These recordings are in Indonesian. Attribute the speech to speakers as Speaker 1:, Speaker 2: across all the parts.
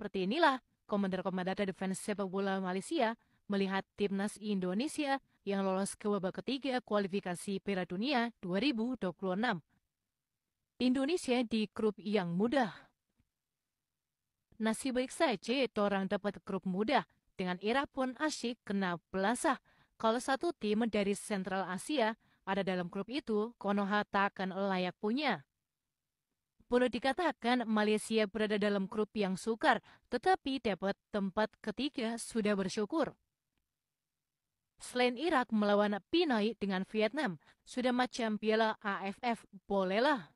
Speaker 1: Seperti inilah komandan-komandan defense sepak bola Malaysia melihat timnas Indonesia yang lolos ke babak ketiga kualifikasi Piala Dunia 2026. Indonesia di grup yang mudah. Nasib baik saja orang dapat grup mudah dengan Irak pun asyik kena belasah. Kalau satu tim dari Central Asia ada dalam grup itu, Konoha tak akan layak punya. Boleh dikatakan Malaysia berada dalam grup yang sukar, tetapi dapat tempat ketiga sudah bersyukur. Selain Irak melawan Pinoy dengan Vietnam, sudah macam piala AFF bolehlah.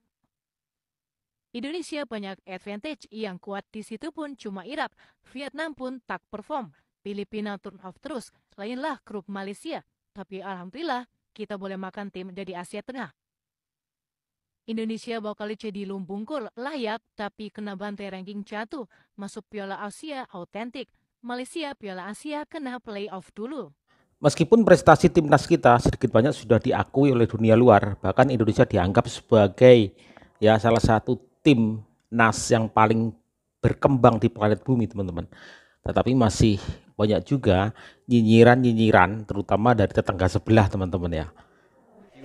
Speaker 1: Indonesia banyak advantage yang kuat di situ pun cuma Irak, Vietnam pun tak perform, Filipina turn off terus, lainlah grup Malaysia. Tapi alhamdulillah, kita boleh makan tim dari Asia Tengah. Indonesia bakal jadi lumbungkul, layak, tapi kena bantai ranking jatuh, masuk Piala Asia autentik. Malaysia Piala Asia kena playoff dulu.
Speaker 2: Meskipun prestasi timnas kita sedikit banyak sudah diakui oleh dunia luar, bahkan Indonesia dianggap sebagai ya salah satu tim nas yang paling berkembang di planet bumi, teman-teman. Tetapi masih banyak juga nyinyiran-nyinyiran terutama dari tetangga sebelah, teman-teman ya.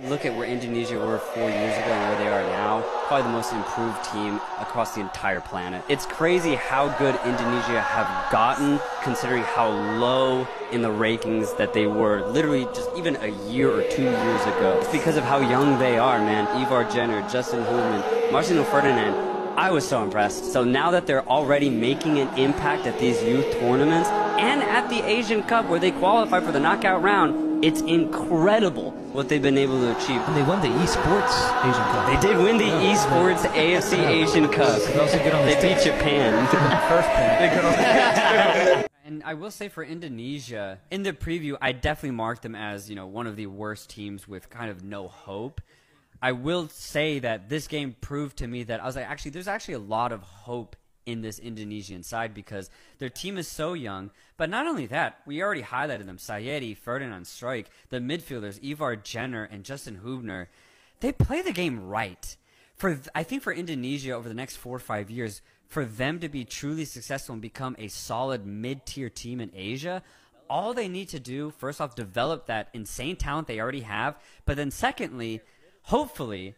Speaker 3: Look at where Indonesia were four years ago and where they are now. Probably the most improved team across the entire planet. It's crazy how good Indonesia have gotten considering how low in the rankings that they were literally just even a year or two years ago. It's because of how young they are, man. Ivar Jenner, Justin Hulman, Marcelo Ferdinand. I was so impressed. So now that they're already making an impact at these youth tournaments and at the Asian Cup where they qualify for the knockout round, it's incredible what they've been able to achieve. And they won the esports Asian Cup. They did win the yeah, esports yeah. AFC yeah. Asian Cup. they beat Japan. First and I will say for Indonesia, in the preview, I definitely marked them as you know one of the worst teams with kind of no hope. I will say that this game proved to me that I was like, actually, there's actually a lot of hope in this Indonesian side because their team is so young. But not only that, we already highlighted them Sayedi, Ferdinand Strike, the midfielders, Ivar Jenner, and Justin Hubner. They play the game right. For I think for Indonesia over the next four or five years, for them to be truly successful and become a solid mid tier team in Asia, all they need to do, first off, develop that insane talent they already have, but then secondly, hopefully,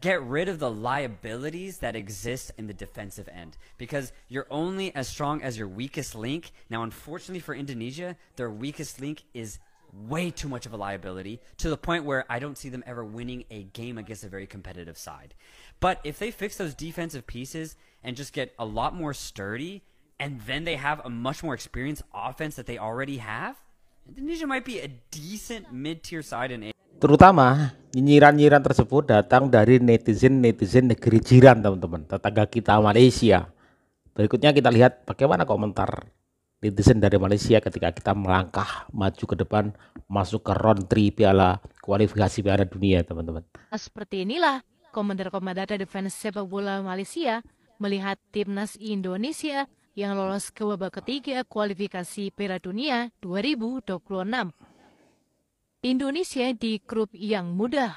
Speaker 3: get rid of the liabilities that exist in the defensive end because you're only as strong as your weakest link. Now, unfortunately for Indonesia, their weakest link is way too much of a liability to the point where I don't see them ever winning a game against a very competitive side. But if they fix those defensive pieces and just get a lot more sturdy, and then they have a much more experienced offense that they already have, Indonesia might be a decent mid tier side in A.
Speaker 2: Terutama nyinyiran-nyinyiran tersebut datang dari netizen-netizen negeri jiran, teman-teman, tetangga kita Malaysia. Berikutnya kita lihat bagaimana komentar netizen dari Malaysia ketika kita melangkah maju ke depan masuk ke round 3 piala kualifikasi piala dunia, teman-teman.
Speaker 1: Seperti inilah komentar-komentar dari fans sepak bola Malaysia melihat timnas Indonesia yang lolos ke babak ketiga kualifikasi Piala Dunia 2026. Indonesia di grup yang mudah.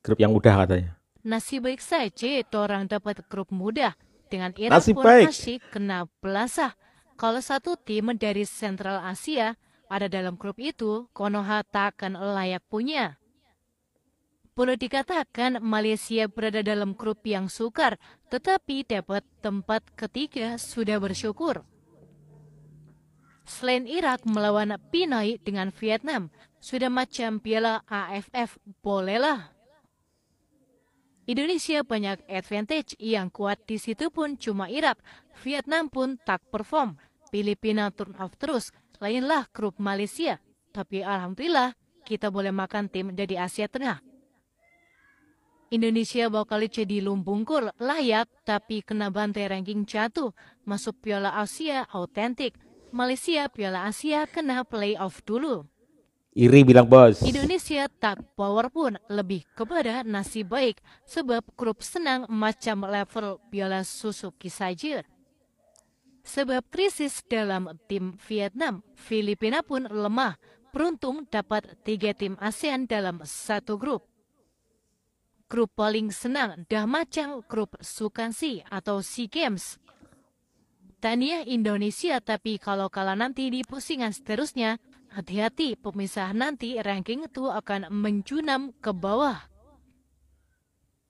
Speaker 2: Grup yang mudah katanya.
Speaker 1: Nasib baik saja itu orang dapat grup mudah. Dengan Irak pun baik. masih kena belasah. Kalau satu tim dari Central Asia ada dalam grup itu, Konoha tak akan layak punya. Boleh dikatakan Malaysia berada dalam grup yang sukar, tetapi dapat tempat ketiga sudah bersyukur. Selain Irak melawan Pinoy dengan Vietnam, sudah macam piala AFF, bolehlah. Indonesia banyak advantage yang kuat di situ pun cuma Irak, Vietnam pun tak perform, Filipina turn off terus, lainlah grup Malaysia. Tapi Alhamdulillah, kita boleh makan tim dari Asia Tengah. Indonesia bakal jadi lumbungkur layak tapi kena bantai ranking jatuh masuk Piala Asia autentik. Malaysia Piala Asia kena playoff dulu.
Speaker 2: Iri bilang bos.
Speaker 1: Indonesia tak power pun lebih kepada nasi baik sebab grup senang macam level Piala Suzuki saja. Sebab krisis dalam tim Vietnam, Filipina pun lemah. Beruntung dapat tiga tim ASEAN dalam satu grup. Grup paling senang dah macam grup Sukansi atau SEA Games. Tania Indonesia tapi kalau kalah nanti di pusingan seterusnya Hati-hati pemisah nanti ranking itu akan menjunam ke bawah.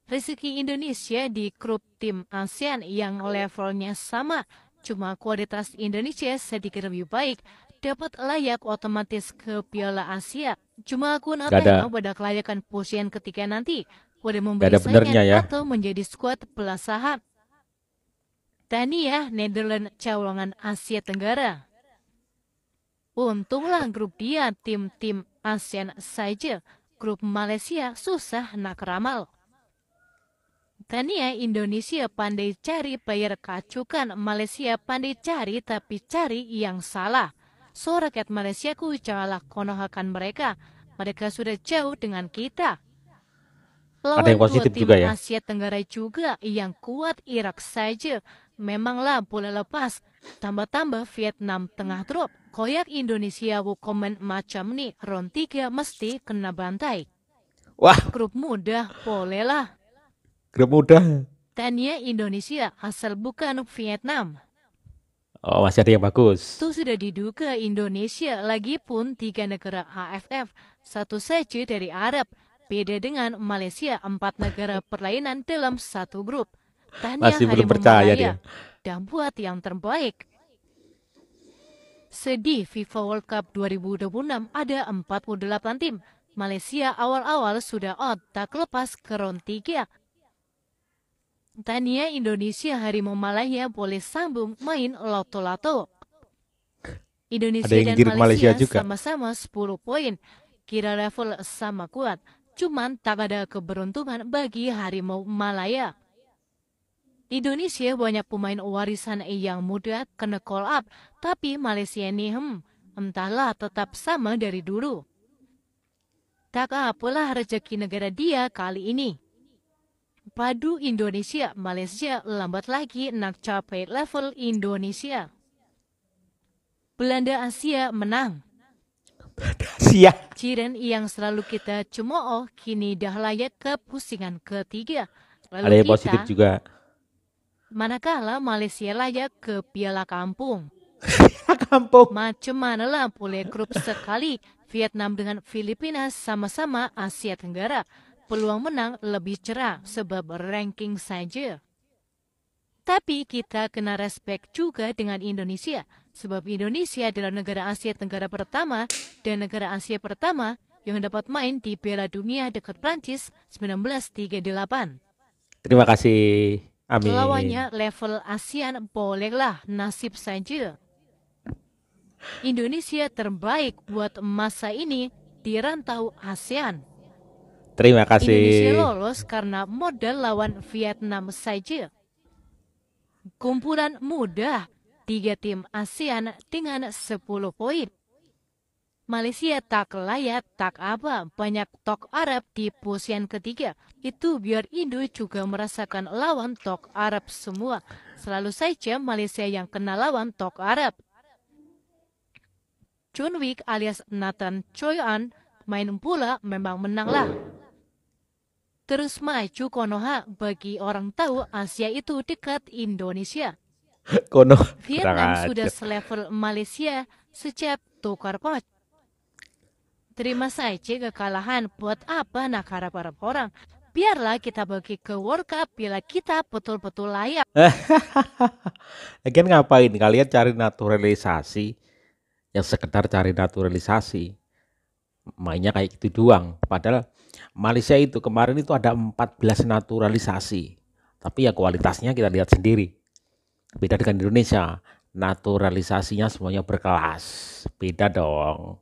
Speaker 1: Rezeki Indonesia di grup tim ASEAN yang levelnya sama, cuma kualitas Indonesia sedikit lebih baik, dapat layak otomatis ke Piala Asia. Cuma aku mau pada kelayakan posisian ketiga nanti, pada memberi ya. atau menjadi skuad pelasahan. Tania, Netherlands, Cawangan, Asia Tenggara. Untunglah grup dia tim-tim ASEAN saja. Grup Malaysia susah nak ramal. Tania Indonesia pandai cari player kacukan Malaysia pandai cari tapi cari yang salah. So rakyat Malaysia ku jauhlah konohakan mereka. Mereka sudah jauh dengan kita.
Speaker 2: Lawan Ada yang positif juga ya.
Speaker 1: Asia Tenggara juga yang kuat Irak saja memanglah boleh lepas. Tambah-tambah Vietnam tengah drop. Koyak Indonesia Wokomen macam nih, round 3 mesti kena bantai. Wah. Grup mudah, bolehlah.
Speaker 2: Grup muda.
Speaker 1: Tanya Indonesia, asal bukan Vietnam.
Speaker 2: Oh, masih ada yang bagus. Itu
Speaker 1: sudah diduga Indonesia lagi pun tiga negara AFF, satu saja dari Arab, beda dengan Malaysia empat negara perlainan dalam satu grup. Tanya Masih belum percaya dia. Dan buat yang terbaik. Sedih FIFA World Cup 2026 ada 48 tim. Malaysia awal-awal sudah out tak lepas ke round 3. Tania Indonesia Harimau Malaya boleh sambung main lato-lato. Indonesia dan Malaysia, sama-sama 10 poin. Kira level sama kuat, cuman tak ada keberuntungan bagi Harimau Malaya. Indonesia banyak pemain warisan yang muda kena call up, tapi Malaysia ni hem, entahlah tetap sama dari dulu. Tak apalah rezeki negara dia kali ini. Padu Indonesia, Malaysia lambat lagi nak capai level Indonesia. Belanda Asia menang.
Speaker 2: Siap. Asia.
Speaker 1: Ciren yang selalu kita cemooh kini dah layak ke pusingan ketiga. Lalu Ada yang kita positif juga manakala Malaysia layak ke Piala Kampung. Kampung. Macam mana lah pula grup sekali Vietnam dengan Filipina sama-sama Asia Tenggara. Peluang menang lebih cerah sebab ranking saja. Tapi kita kena respect juga dengan Indonesia, sebab Indonesia adalah negara Asia Tenggara pertama dan negara Asia pertama yang dapat main di Piala Dunia dekat Prancis 1938.
Speaker 2: Terima kasih. Amin. Lawannya
Speaker 1: level ASEAN bolehlah nasib saja. Indonesia terbaik buat masa ini di rantau ASEAN.
Speaker 2: Terima kasih. Indonesia lolos
Speaker 1: karena modal lawan Vietnam saja. Kumpulan mudah, tiga tim ASEAN dengan 10 poin. Malaysia tak layak, tak apa, banyak tok Arab di posisi ketiga. Itu biar Indo juga merasakan lawan tok Arab semua. Selalu saja Malaysia yang kena lawan tok Arab. John Wick alias Nathan Choi An main pula memang menanglah. Terus maju Konoha bagi orang tahu Asia itu dekat Indonesia.
Speaker 2: Vietnam sudah
Speaker 1: selevel Malaysia sejak tukar pot. Terima saja kekalahan buat apa nak harap-harap orang. Biarlah kita bagi ke World Cup bila kita betul-betul layak.
Speaker 2: Again ngapain kalian cari naturalisasi yang sekedar cari naturalisasi. Mainnya kayak gitu doang. Padahal Malaysia itu kemarin itu ada 14 naturalisasi. Tapi ya kualitasnya kita lihat sendiri. Beda dengan Indonesia, naturalisasinya semuanya berkelas. Beda dong.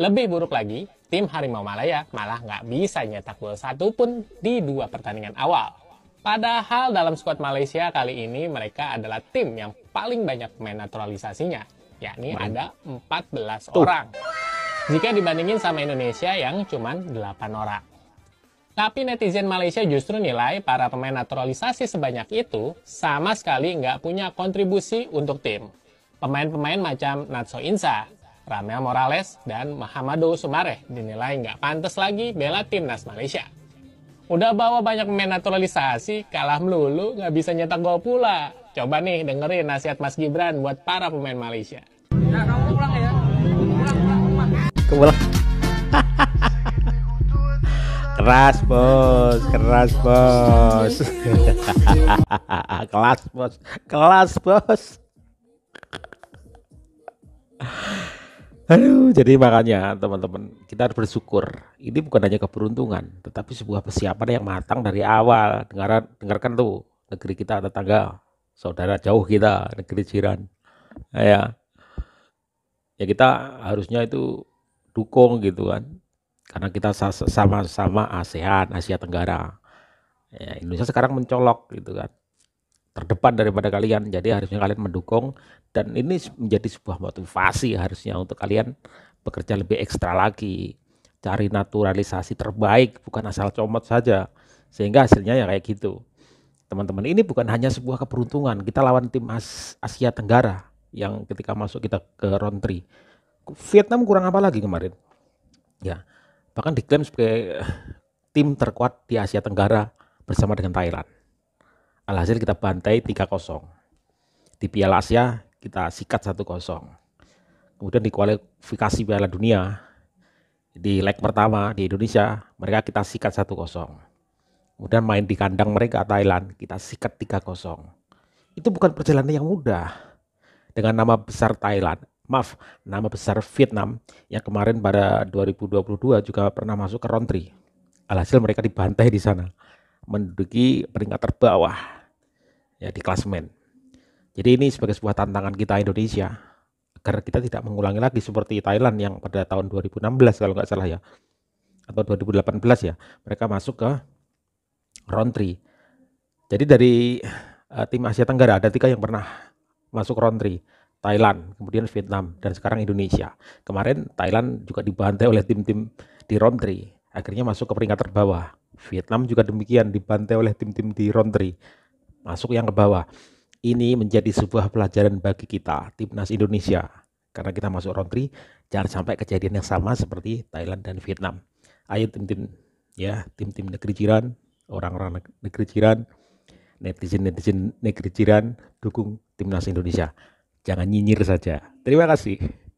Speaker 2: Lebih buruk lagi, tim Harimau Malaya malah nggak bisa nyetak gol satu pun di dua pertandingan awal. Padahal dalam skuad Malaysia kali ini mereka adalah tim yang paling banyak pemain naturalisasinya, yakni Man. ada 14 Tuh. orang. Jika dibandingin sama Indonesia yang cuma 8 orang. Tapi netizen Malaysia justru nilai para pemain naturalisasi sebanyak itu sama sekali nggak punya kontribusi untuk tim. Pemain-pemain macam Natso Insa, Ramel Morales, dan Mahamado Sumareh dinilai nggak pantas lagi bela timnas Malaysia. Udah bawa banyak pemain naturalisasi, kalah melulu, nggak bisa nyetak gol pula. Coba nih dengerin nasihat Mas Gibran buat para pemain Malaysia. Ya, kamu pulang ya. pulang, pulang. Pulang. keras bos, keras bos. kelas bos, kelas bos. Aduh, jadi makanya teman-teman kita harus bersyukur. Ini bukan hanya keberuntungan, tetapi sebuah persiapan yang matang dari awal. Dengar, dengarkan tuh negeri kita tetangga, saudara jauh kita, negeri jiran. Nah, ya, ya kita harusnya itu dukung gitu kan, karena kita sama-sama ASEAN, Asia Tenggara. Ya, Indonesia sekarang mencolok gitu kan terdepan daripada kalian. Jadi harusnya kalian mendukung dan ini menjadi sebuah motivasi harusnya untuk kalian bekerja lebih ekstra lagi. Cari naturalisasi terbaik bukan asal comot saja. Sehingga hasilnya ya kayak gitu. Teman-teman, ini bukan hanya sebuah keberuntungan. Kita lawan tim As Asia Tenggara yang ketika masuk kita ke round 3. Vietnam kurang apa lagi kemarin? Ya, bahkan diklaim sebagai eh, tim terkuat di Asia Tenggara bersama dengan Thailand. Alhasil kita bantai 3-0. Di Piala Asia kita sikat 1-0. Kemudian di kualifikasi Piala Dunia di leg pertama di Indonesia mereka kita sikat 1-0. Kemudian main di kandang mereka Thailand kita sikat 3-0. Itu bukan perjalanan yang mudah. Dengan nama besar Thailand, maaf, nama besar Vietnam yang kemarin pada 2022 juga pernah masuk ke round Alhasil mereka dibantai di sana, menduduki peringkat terbawah ya di klasemen. Jadi ini sebagai sebuah tantangan kita Indonesia agar kita tidak mengulangi lagi seperti Thailand yang pada tahun 2016 kalau nggak salah ya atau 2018 ya mereka masuk ke round 3. Jadi dari uh, tim Asia Tenggara ada tiga yang pernah masuk round 3. Thailand, kemudian Vietnam, dan sekarang Indonesia. Kemarin Thailand juga dibantai oleh tim-tim di round 3. Akhirnya masuk ke peringkat terbawah. Vietnam juga demikian dibantai oleh tim-tim di round 3 masuk yang ke bawah. Ini menjadi sebuah pelajaran bagi kita, timnas Indonesia. Karena kita masuk round 3, jangan sampai kejadian yang sama seperti Thailand dan Vietnam. Ayo tim-tim ya, tim-tim negeri jiran, orang-orang negeri jiran, netizen-netizen negeri jiran, dukung timnas
Speaker 1: Indonesia. Jangan nyinyir saja.
Speaker 2: Terima kasih.